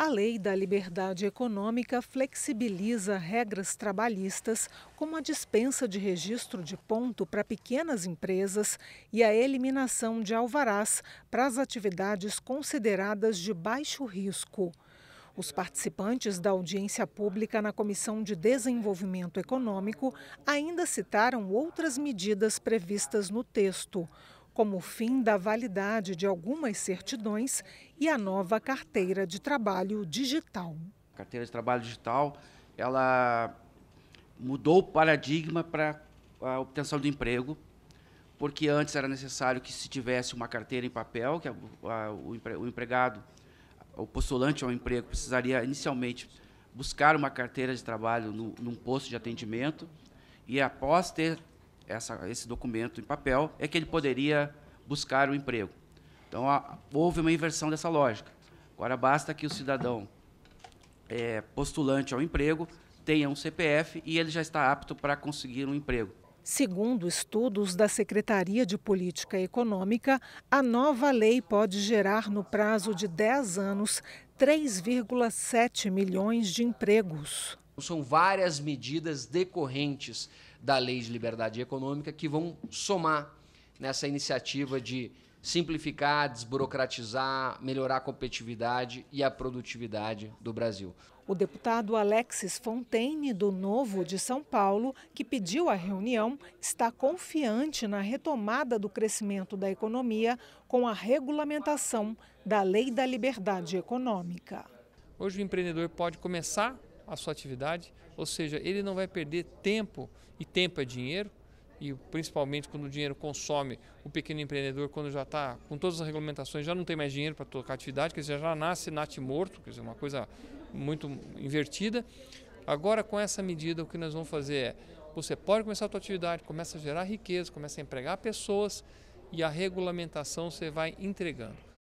A Lei da Liberdade Econômica flexibiliza regras trabalhistas, como a dispensa de registro de ponto para pequenas empresas e a eliminação de alvarás para as atividades consideradas de baixo risco. Os participantes da audiência pública na Comissão de Desenvolvimento Econômico ainda citaram outras medidas previstas no texto como o fim da validade de algumas certidões e a nova carteira de trabalho digital. A carteira de trabalho digital, ela mudou o paradigma para a obtenção do emprego, porque antes era necessário que se tivesse uma carteira em papel, que a, a, o, o empregado, o postulante ao emprego precisaria inicialmente buscar uma carteira de trabalho no, num posto de atendimento e após ter essa, esse documento em papel, é que ele poderia buscar o um emprego. Então, a, houve uma inversão dessa lógica. Agora, basta que o cidadão é, postulante ao emprego tenha um CPF e ele já está apto para conseguir um emprego. Segundo estudos da Secretaria de Política Econômica, a nova lei pode gerar, no prazo de 10 anos, 3,7 milhões de empregos. São várias medidas decorrentes da Lei de Liberdade Econômica que vão somar nessa iniciativa de simplificar, desburocratizar, melhorar a competitividade e a produtividade do Brasil. O deputado Alexis Fontaine, do Novo de São Paulo, que pediu a reunião, está confiante na retomada do crescimento da economia com a regulamentação da Lei da Liberdade Econômica. Hoje o empreendedor pode começar a sua atividade, ou seja, ele não vai perder tempo, e tempo é dinheiro, e principalmente quando o dinheiro consome o pequeno empreendedor, quando já está com todas as regulamentações, já não tem mais dinheiro para tocar atividade, quer dizer, já nasce nat morto, quer dizer, uma coisa muito invertida. Agora, com essa medida, o que nós vamos fazer é, você pode começar a sua atividade, começa a gerar riqueza, começa a empregar pessoas e a regulamentação você vai entregando.